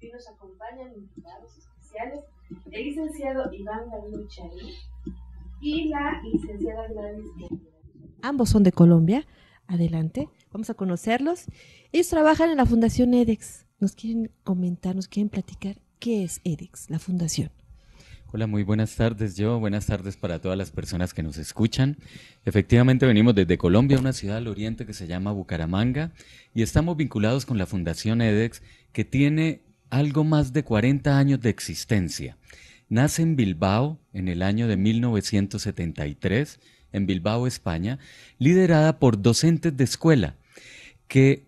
y nos acompañan invitados especiales, el licenciado Iván David y la licenciada Gladys Ambos son de Colombia. Adelante, vamos a conocerlos. Ellos trabajan en la Fundación EDEX. Nos quieren comentar, nos quieren platicar qué es EDEX, la fundación. Hola, muy buenas tardes yo, buenas tardes para todas las personas que nos escuchan. Efectivamente venimos desde Colombia, una ciudad al oriente que se llama Bucaramanga, y estamos vinculados con la Fundación EDEX, que tiene algo más de 40 años de existencia. Nace en Bilbao en el año de 1973, en Bilbao, España, liderada por docentes de escuela que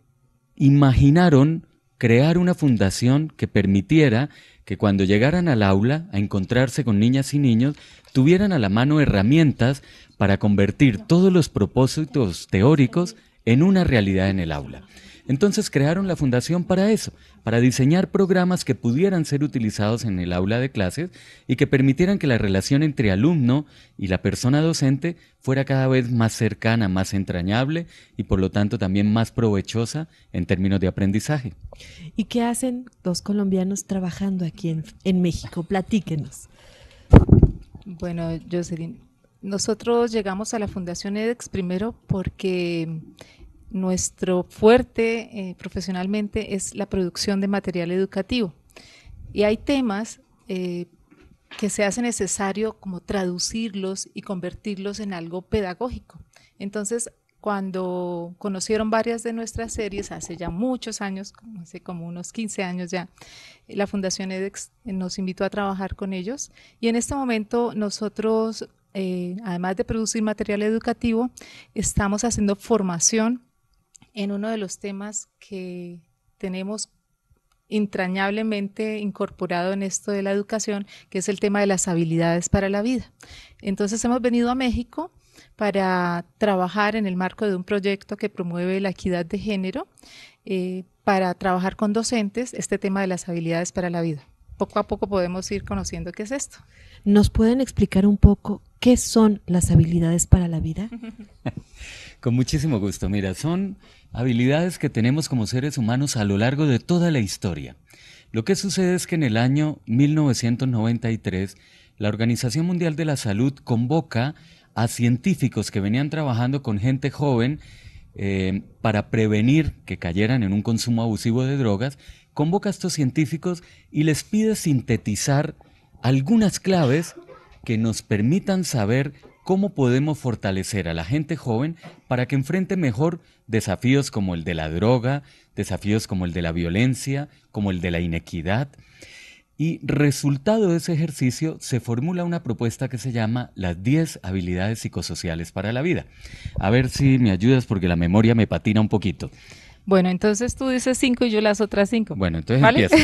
imaginaron crear una fundación que permitiera que cuando llegaran al aula a encontrarse con niñas y niños, tuvieran a la mano herramientas para convertir todos los propósitos teóricos en una realidad en el aula. Entonces crearon la fundación para eso, para diseñar programas que pudieran ser utilizados en el aula de clases y que permitieran que la relación entre alumno y la persona docente fuera cada vez más cercana, más entrañable y por lo tanto también más provechosa en términos de aprendizaje. ¿Y qué hacen dos colombianos trabajando aquí en, México? Platíquenos. Bueno, Jocelyn, nosotros llegamos a la Fundación EDEX primero porque nuestro fuerte eh, profesionalmente es la producción de material educativo. Y hay temas eh, que se hace necesario como traducirlos y convertirlos en algo pedagógico. Entonces, cuando conocieron varias de nuestras series hace ya muchos años, hace como unos 15 años ya, la Fundación EDEX nos invitó a trabajar con ellos y en este momento nosotros, eh, además de producir material educativo, estamos haciendo formación en uno de los temas que tenemos entrañablemente incorporado en esto de la educación, que es el tema de las habilidades para la vida. Entonces hemos venido a México para trabajar en el marco de un proyecto que promueve la equidad de género, eh, para trabajar con docentes este tema de las habilidades para la vida poco a poco podemos ir conociendo qué es esto. ¿Nos pueden explicar un poco qué son las habilidades para la vida? Con muchísimo gusto. Mira, son habilidades que tenemos como seres humanos a lo largo de toda la historia. Lo que sucede es que en el año 1993, la Organización Mundial de la Salud convoca a científicos que venían trabajando con gente joven eh, para prevenir que cayeran en un consumo abusivo de drogas convoca a estos científicos y les pide sintetizar algunas claves que nos permitan saber cómo podemos fortalecer a la gente joven para que enfrente mejor desafíos como el de la droga, desafíos como el de la violencia, como el de la inequidad. Y resultado de ese ejercicio se formula una propuesta que se llama las 10 habilidades psicosociales para la vida. A ver si me ayudas porque la memoria me patina un poquito. Bueno, entonces tú dices cinco y yo las otras cinco. Bueno, entonces empieza.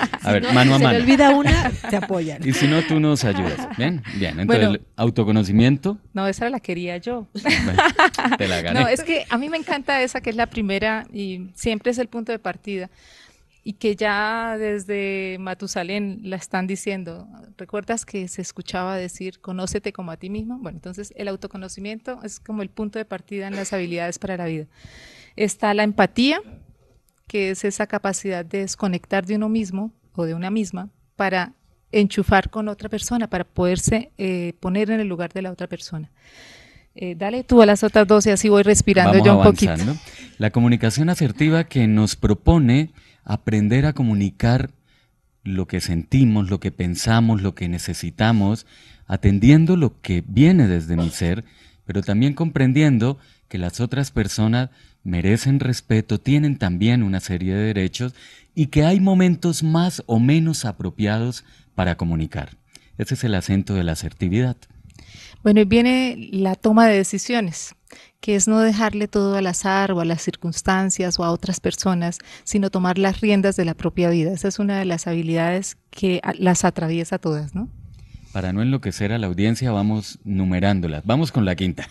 A ver, mano a mano. Si olvida una, te apoyan. Y si no, tú nos ayudas. Bien, bien. Entonces, autoconocimiento. No, esa la quería yo. te la gané. No, es que a mí me encanta esa que es la primera y siempre es el punto de partida. Y que ya desde Matusalén la están diciendo. ¿Recuerdas que se escuchaba decir, conócete como a ti mismo? Bueno, entonces el autoconocimiento es como el punto de partida en las habilidades para la vida. Está la empatía, que es esa capacidad de desconectar de uno mismo o de una misma para enchufar con otra persona, para poderse eh, poner en el lugar de la otra persona. Eh, dale tú a las otras dos y así voy respirando yo un poquito. La comunicación asertiva que nos propone aprender a comunicar lo que sentimos, lo que pensamos, lo que necesitamos, atendiendo lo que viene desde mi ser, pero también comprendiendo que las otras personas merecen respeto, tienen también una serie de derechos y que hay momentos más o menos apropiados para comunicar. Ese es el acento de la asertividad. Bueno, y viene la toma de decisiones, que es no dejarle todo al azar o a las circunstancias o a otras personas, sino tomar las riendas de la propia vida. Esa es una de las habilidades que las atraviesa todas, ¿no? Para no enloquecer a la audiencia, vamos numerándolas. Vamos con la quinta,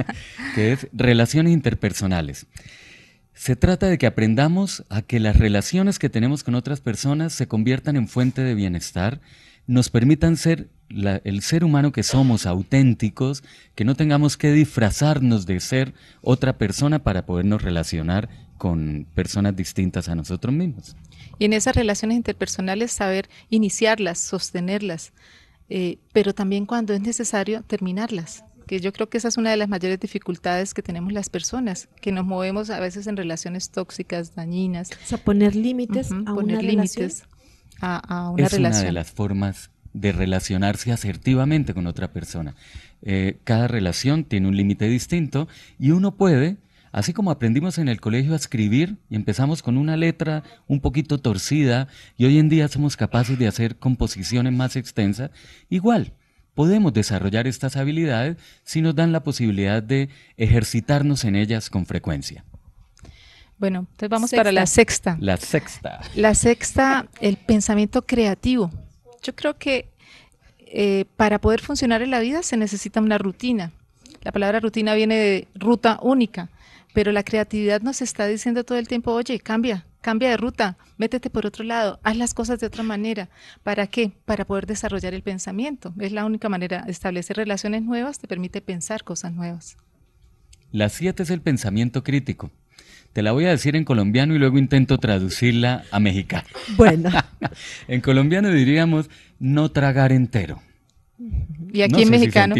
que es relaciones interpersonales. Se trata de que aprendamos a que las relaciones que tenemos con otras personas se conviertan en fuente de bienestar, nos permitan ser el ser humano que somos, auténticos, que no tengamos que disfrazarnos de ser otra persona para podernos relacionar con personas distintas a nosotros mismos. Y en esas relaciones interpersonales saber iniciarlas, sostenerlas, eh, pero también cuando es necesario terminarlas, que yo creo que esa es una de las mayores dificultades que tenemos las personas, que nos movemos a veces en relaciones tóxicas, dañinas. O sea, poner límites a una límites a, relación. Es una de las formas de relacionarse asertivamente con otra persona. Eh, cada relación tiene un límite distinto y uno puede Así como aprendimos en el colegio a escribir y empezamos con una letra un poquito torcida y hoy en día somos capaces de hacer composiciones más extensas, igual podemos desarrollar estas habilidades si nos dan la posibilidad de ejercitarnos en ellas con frecuencia. Bueno, entonces vamos para la sexta. La sexta. La sexta, el pensamiento creativo. Yo creo que eh, para poder funcionar en la vida se necesita una rutina. La palabra rutina viene de ruta única, pero la creatividad nos está diciendo todo el tiempo, oye, cambia, cambia de ruta, métete por otro lado, haz las cosas de otra manera. ¿Para qué? Para poder desarrollar el pensamiento. Es la única manera. de Establecer relaciones nuevas te permite pensar cosas nuevas. La siete es el pensamiento crítico. Te la voy a decir en colombiano y luego intento traducirla a mexicano. Bueno. en colombiano diríamos no tragar entero. Y aquí en mexicano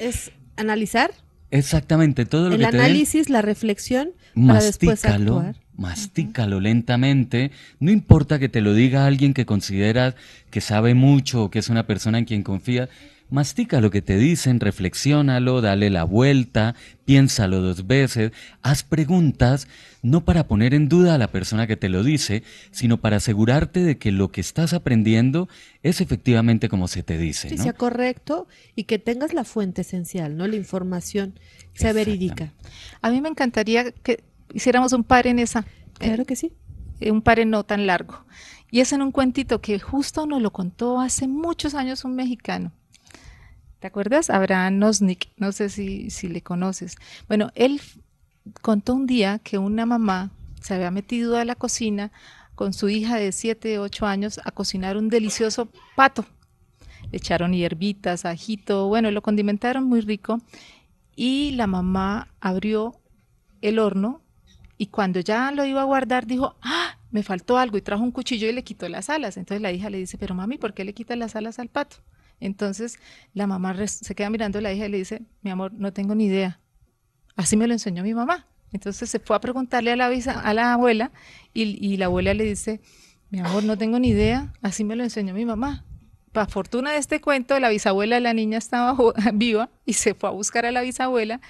es analizar. Exactamente, todo lo el que te análisis, la reflexión, para después actuar. Mastícalo lentamente. No importa que te lo diga alguien que consideras que sabe mucho o que es una persona en quien confías Mastica lo que te dicen, reflexiónalo, dale la vuelta, piénsalo dos veces, haz preguntas, no para poner en duda a la persona que te lo dice, sino para asegurarte de que lo que estás aprendiendo es efectivamente como se te dice. Que sea correcto y que tengas la fuente esencial, ¿no? La información sea verídica. A mí me encantaría que hiciéramos un par en esa. Claro eh, que sí. Eh, un par no tan largo. Y es en un cuentito que justo nos lo contó hace muchos años un mexicano. ¿Te acuerdas? Abraham Nosnik, no sé si, si le conoces. Bueno, él contó un día que una mamá se había metido a la cocina con su hija de 7, 8 años a cocinar un delicioso pato. Le echaron hierbitas, ajito, bueno, lo condimentaron muy rico y la mamá abrió el horno y cuando ya lo iba a guardar dijo, ¡ah! Me faltó algo y trajo un cuchillo y le quitó las alas. Entonces la hija le dice, pero mami, ¿por qué le quitas las alas al pato? Entonces la mamá se queda mirando a la hija y le dice, mi amor, no tengo ni idea. Así me lo enseñó mi mamá. Entonces se fue a preguntarle a la, abuela y la abuela le dice, mi amor, no tengo ni idea, así me lo enseñó mi mamá para fortuna de este cuento, la bisabuela de la niña estaba viva y se fue a buscar a la bisabuela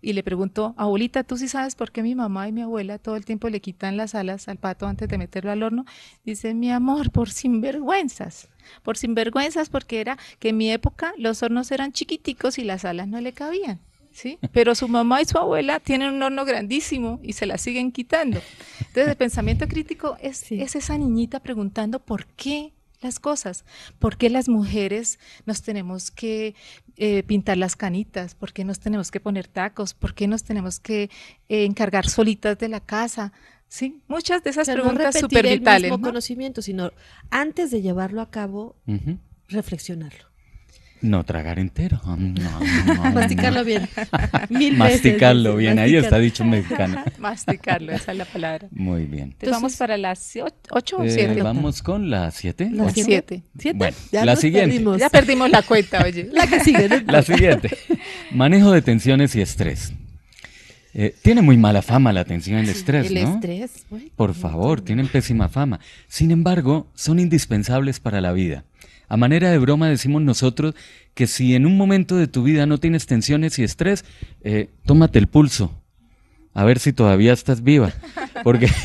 y le preguntó, abuelita, ¿tú sí sabes por qué mi mamá y mi abuela todo el tiempo le quitan las alas al pato antes de meterlo al horno? Dice, mi amor, por sinvergüenzas, por sinvergüenzas porque era que en mi época los hornos eran chiquiticos y las alas no le cabían. ¿Sí? Pero su mamá y su abuela tienen un horno grandísimo y se la siguen quitando. Entonces, el pensamiento crítico es esa niñita preguntando por qué las cosas. ¿Por qué las mujeres nos tenemos que eh, pintar las canitas? ¿Por qué nos tenemos que poner tacos? ¿Por qué nos tenemos que eh, encargar solitas de la casa? Sí, muchas de esas preguntas no supervitales. el mismo conocimiento, sino antes de llevarlo a cabo, reflexionarlo. No tragar entero. Masticarlo bien. Masticarlo bien. Ahí está dicho mexicano. Masticarlo, esa es la palabra. Muy bien. Entonces, vamos para las ocho o eh, siete. vamos con las siete. Las siete. Bueno, ya la siguiente. Perdimos. Ya perdimos la cuenta, oye. la que sigue. La siguiente. Manejo de tensiones y estrés. Eh, tiene muy mala fama la tensión y el estrés, ¿no? el estrés. Por favor, tienen pésima fama. Sin embargo, son indispensables para la vida. A manera de broma decimos nosotros que si en un momento de tu vida no tienes tensiones y estrés, eh, tómate el pulso. A ver si todavía estás viva. Porque...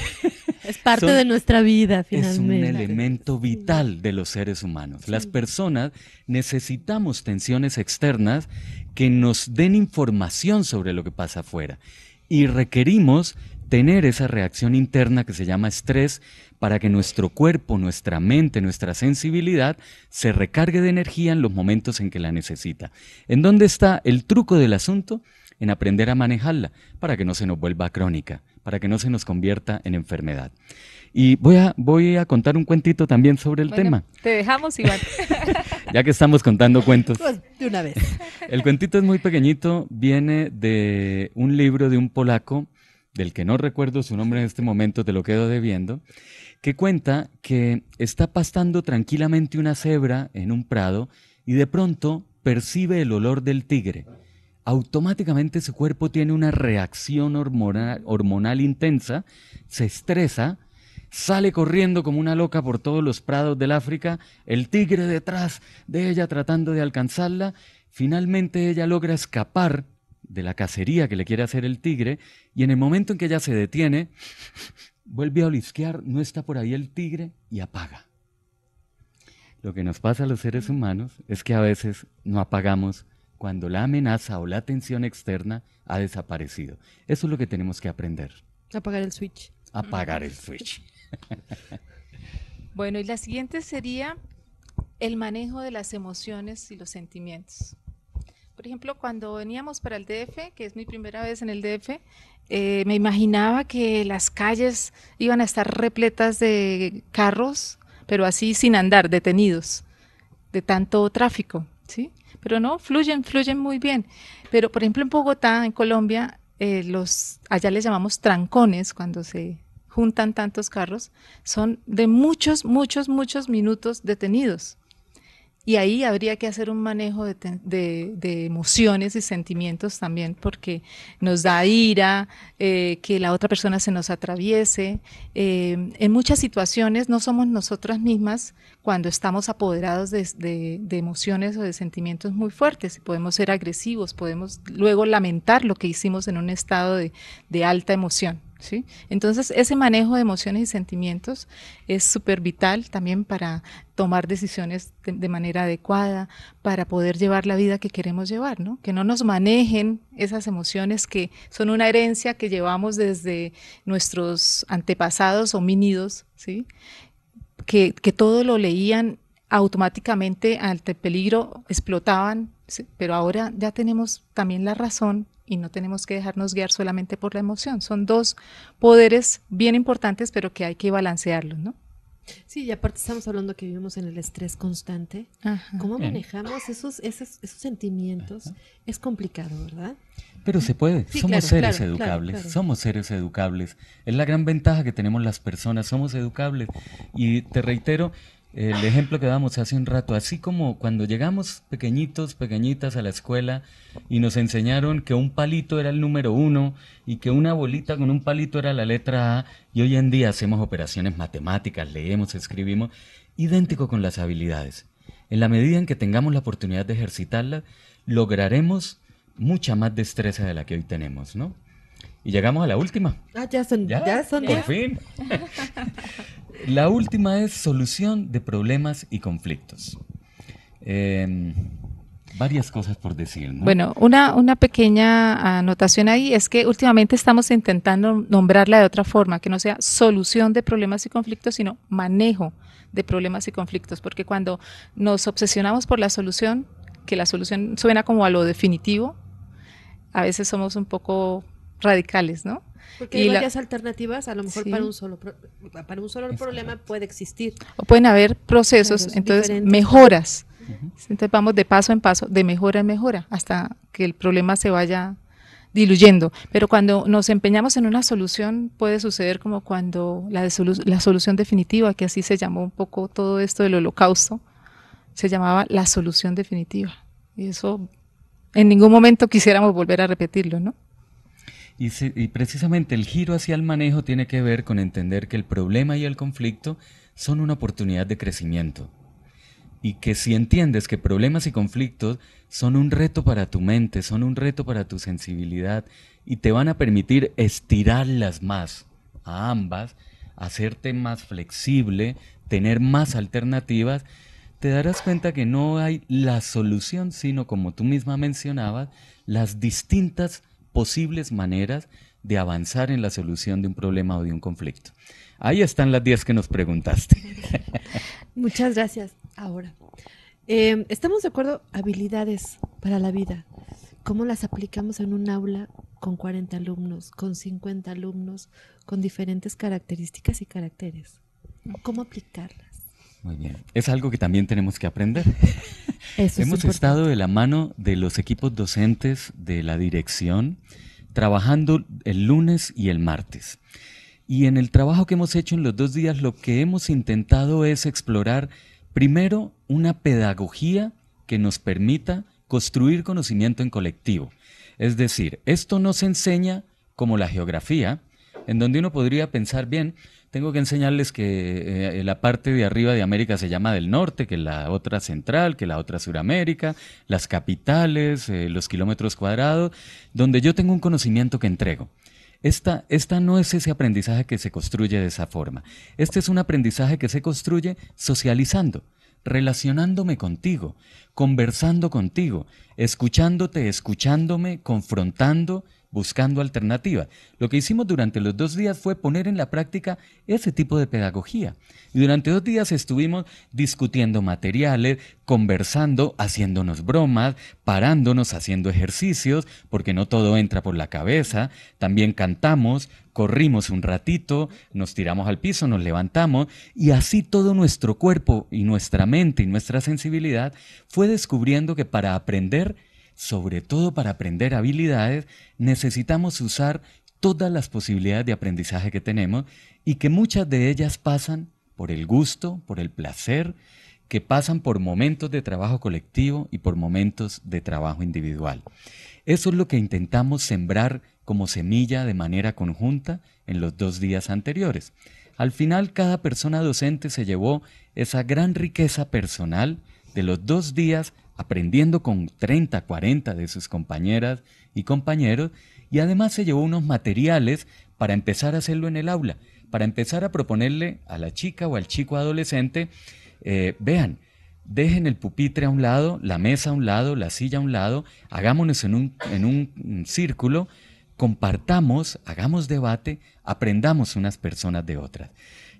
Es parte de nuestra vida, finalmente. Es un elemento vital de los seres humanos. Las personas necesitamos tensiones externas que nos den información sobre lo que pasa afuera y requerimos tener esa reacción interna que se llama estrés para que nuestro cuerpo, nuestra mente, nuestra sensibilidad se recargue de energía en los momentos en que la necesita. ¿En dónde está el truco del asunto? En aprender a manejarla para que no se nos vuelva crónica, para que no se nos convierta en enfermedad. Y voy a, voy a contar un cuentito también sobre el tema. Te dejamos, ya que estamos contando cuentos. Pues de una vez. el cuentito es muy pequeñito, viene de un libro de un polaco del que no recuerdo su nombre en este momento, te lo quedo debiendo, que cuenta que está pastando tranquilamente una cebra en un prado y de pronto percibe el olor del tigre. Automáticamente su cuerpo tiene una reacción hormonal, hormonal intensa, se estresa, sale corriendo como una loca por todos los prados del África, el tigre detrás de ella tratando de alcanzarla, finalmente ella logra escapar de la cacería que le quiere hacer el tigre y en el momento en que ella se detiene, vuelve a olisquear, no está por ahí el tigre y apaga. Lo que nos pasa a los seres humanos es que a veces no apagamos cuando la amenaza o la tensión externa ha desaparecido. Eso es lo que tenemos que aprender. Apagar el switch. Apagar el switch. bueno, y la siguiente sería el manejo de las emociones y los sentimientos. Por ejemplo, cuando veníamos para el DF, que es mi primera vez en el DF, eh, me imaginaba que las calles iban a estar repletas de carros, pero así sin andar, detenidos, de tanto tráfico, ¿sí? Pero no, fluyen, fluyen muy bien. Pero, por ejemplo, en Bogotá, en Colombia, eh, los, allá les llamamos trancones cuando se juntan tantos carros, son de muchos, muchos, muchos minutos detenidos. Y ahí habría que hacer un manejo de, emociones y sentimientos también, porque nos da ira, eh, que la otra persona se nos atraviese. Em, en muchas situaciones no somos nosotras mismas cuando estamos apoderados de, de, emociones o de sentimientos muy fuertes. Podemos ser agresivos, podemos luego lamentar lo que hicimos en un estado de alta emoción. Entonces, ese manejo de emociones y sentimientos es súper vital también para tomar decisiones de, manera adecuada, para poder llevar la vida que queremos llevar, Que no nos manejen esas emociones que son una herencia que llevamos desde nuestros antepasados o ¿sí? Que, que todo lo leían automáticamente ante peligro explotaban, pero ahora ya tenemos también la razón y no tenemos que dejarnos guiar solamente por la emoción. Son dos poderes bien importantes, pero que hay que balancearlos, ¿no? Sí, y aparte estamos hablando que vivimos en el estrés constante. ¿Cómo manejamos esos, esos, esos sentimientos? Es complicado, ¿verdad? Pero se puede, somos seres educables, somos seres educables. Es la gran ventaja que tenemos las personas, somos educables. Y te reitero, el ejemplo que damos hace un rato, así como cuando llegamos pequeñitos, pequeñitas a la escuela y nos enseñaron que un palito era el número uno y que una bolita con un palito era la letra A, y hoy en día hacemos operaciones matemáticas, leemos, escribimos, idéntico con las habilidades. En la medida en que tengamos la oportunidad de ejercitarlas, lograremos mucha más destreza de la que hoy tenemos, ¿no? Y llegamos a la última. Ah, ya son, ya, son Por fin. La última es solución de problemas y conflictos. Em, varias cosas por decir. Bueno, una, una pequeña anotación ahí es que últimamente estamos intentando nombrarla de otra forma, que no sea solución de problemas y conflictos, sino manejo de problemas y conflictos, porque cuando nos obsesionamos por la solución, que la solución suena como a lo definitivo, a veces somos un poco radicales, ¿no? Porque hay varias alternativas, a lo mejor para un solo para un solo problema puede existir. O pueden haber procesos, entonces mejoras. Entonces vamos de paso en paso, de mejora en mejora, hasta que el problema se vaya diluyendo. Pero cuando nos empeñamos en una solución, puede suceder como cuando la, la solución definitiva, que así se llamó un poco todo esto del holocausto, se llamaba la solución definitiva. Y eso en ningún momento quisiéramos volver a repetirlo, ¿no? Y, precisamente el giro hacia el manejo tiene que ver con entender que el problema y el conflicto son una oportunidad de crecimiento. Y que si entiendes que problemas y conflictos son un reto para tu mente, son un reto para tu sensibilidad y te van a permitir estirarlas más a ambas, hacerte más flexible, tener más alternativas, te darás cuenta que no hay la solución, sino como tú misma mencionabas, las distintas posibles maneras de avanzar en la solución de un problema o de un conflicto. Ahí están las 10 que nos preguntaste. Muchas gracias. Ahora, em, estamos de acuerdo, habilidades para la vida. ¿Cómo las aplicamos en un aula con 40 alumnos, con 50 alumnos, con diferentes características y caracteres? ¿Cómo aplicarlas? bien. Es algo que también tenemos que aprender. Hemos estado de la mano de los equipos docentes de la dirección trabajando el lunes y el martes. Y en el trabajo que hemos hecho en los dos días, lo que hemos intentado es explorar primero una pedagogía que nos permita construir conocimiento en colectivo. Es decir, esto no se enseña como la geografía, en donde uno podría pensar bien, tengo que enseñarles que eh, la parte de arriba de América se llama del norte, que la otra central, que la otra suramérica, las capitales, eh, los kilómetros cuadrados, donde yo tengo un conocimiento que entrego. Esta, esta, no es ese aprendizaje que se construye de esa forma. Este es un aprendizaje que se construye socializando, relacionándome contigo, conversando contigo, escuchándote, escuchándome, confrontando, buscando alternativas. Lo que hicimos durante los dos días fue poner en la práctica ese tipo de pedagogía. Y durante dos días estuvimos discutiendo materiales, conversando, haciéndonos bromas, parándonos, haciendo ejercicios, porque no todo entra por la cabeza. También cantamos, corrimos un ratito, nos tiramos al piso, nos levantamos y así todo nuestro cuerpo y nuestra mente y nuestra sensibilidad fue descubriendo que para aprender sobre todo para aprender habilidades, necesitamos usar todas las posibilidades de aprendizaje que tenemos y que muchas de ellas pasan por el gusto, por el placer, que pasan por momentos de trabajo colectivo y por momentos de trabajo individual. Eso es lo que intentamos sembrar como semilla de manera conjunta en los dos días anteriores. Al final, cada persona docente se llevó esa gran riqueza personal de los dos días aprendiendo con 30, 40 de sus compañeras y compañeros, y además se llevó unos materiales para empezar a hacerlo en el aula, para empezar a proponerle a la chica o al chico adolescente, eh, vean, dejen el pupitre a un lado, la mesa a un lado, la silla a un lado, hagámonos en un, círculo, compartamos, hagamos debate, aprendamos unas personas de otras.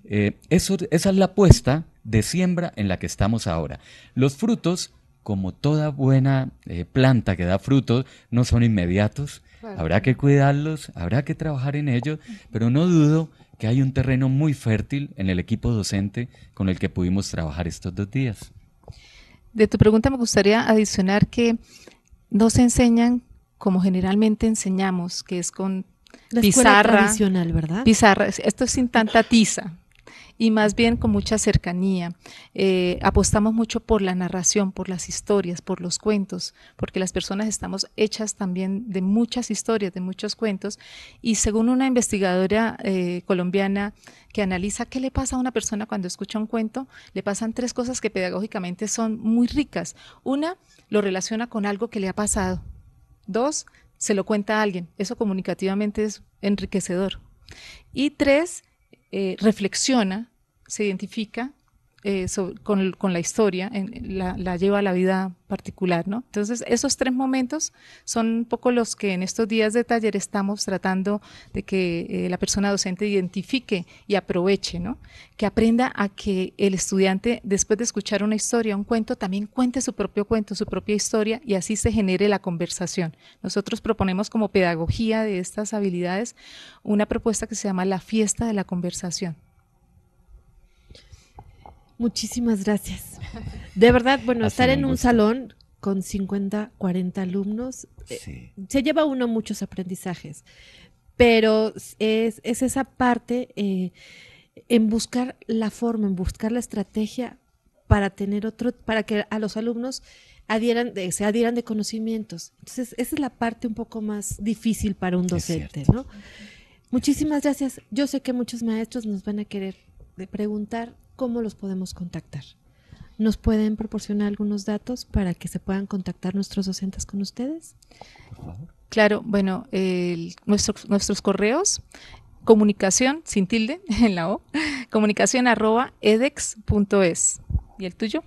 Eh, eso, esa es la apuesta de siembra en la que estamos ahora. Los frutos como toda buena eh, planta que da frutos, no son inmediatos. Habrá que cuidarlos, habrá que trabajar en ellos, pero no dudo que hay un terreno muy fértil en el equipo docente con el que pudimos trabajar estos dos días. De tu pregunta me gustaría adicionar que no se enseñan como generalmente enseñamos, que es con la pizarra. Tradicional, ¿verdad? Pizarra, esto es sin tanta tiza, y más bien con mucha cercanía. Eh, apostamos mucho por la narración, por las historias, por los cuentos, porque las personas estamos hechas también de muchas historias, de muchos cuentos. Y según una investigadora eh, colombiana que analiza qué le pasa a una persona cuando escucha un cuento, le pasan tres cosas que pedagógicamente son muy ricas. Una, lo relaciona con algo que le ha pasado. Dos, se lo cuenta a alguien. Eso comunicativamente es enriquecedor. Y tres, eh, reflexiona, se identifica eh, con, la historia, la, lleva a la vida particular, ¿no? Entonces, esos tres momentos son un poco los que en estos días de taller estamos tratando de que eh, la persona docente identifique y aproveche, ¿no? Que aprenda a que el estudiante, después de escuchar una historia, un cuento, también cuente su propio cuento, su propia historia, y así se genere la conversación. Nosotros proponemos como pedagogía de estas habilidades una propuesta que se llama la fiesta de la conversación Muchísimas gracias. De verdad, bueno, estar en un, salón con 50, 40 alumnos, eh, se lleva uno muchos aprendizajes, pero es, es esa parte eh, en buscar la forma, en buscar la estrategia para tener otro, para que a los alumnos adhieran se adhieran de conocimientos. Entonces, esa es la parte un poco más difícil para un docente, ¿no? Muchísimas gracias. Yo sé que muchos maestros nos van a querer preguntar ¿cómo los podemos contactar? ¿Nos pueden proporcionar algunos datos para que se puedan contactar nuestros docentes con ustedes? Por Claro, bueno, nuestros correos, comunicación, sin tilde, en la O, comunicación arroba edex.es. ¿Y el tuyo?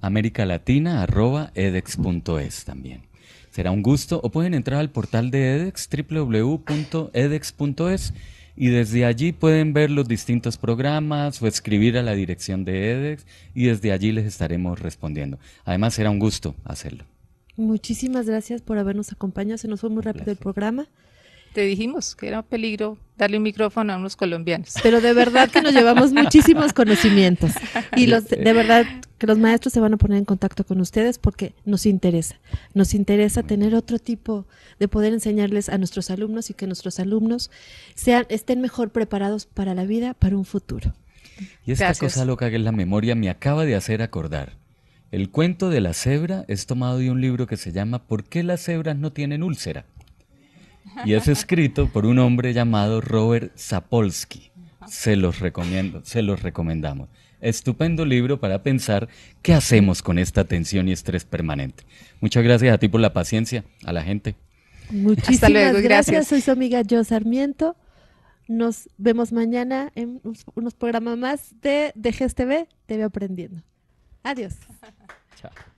América Latina arroba edex.es también. Será un gusto o pueden entrar al portal de edex www.edex.es y desde allí pueden ver los distintos programas o escribir a la dirección de EDEX y desde allí les estaremos respondiendo. Además, será un gusto hacerlo. Muchísimas gracias por habernos acompañado. Se nos fue muy rápido el programa. Te dijimos que era un peligro darle un micrófono a unos colombianos. Pero de verdad que nos llevamos muchísimos conocimientos. Y los de verdad que los maestros se van a poner en contacto con ustedes porque nos interesa. Nos interesa tener otro tipo de poder enseñarles a nuestros alumnos y que nuestros alumnos sean, estén mejor preparados para la vida, para un futuro. Y esta cosa loca que es la memoria me acaba de hacer acordar. El cuento de la cebra es tomado de un libro que se llama ¿Por qué las cebras no tienen úlcera? Y es escrito por un hombre llamado Robert Sapolsky. Se los recomiendo, se los recomendamos. Estupendo libro para pensar qué hacemos con esta tensión y estrés permanente. Muchas gracias a ti por la paciencia, a la gente. Muchísimas gracias. gracias. Soy su amiga Yo Sarmiento. Nos vemos mañana en unos programas más de GSTV TV Aprendiendo. Adiós. Chao.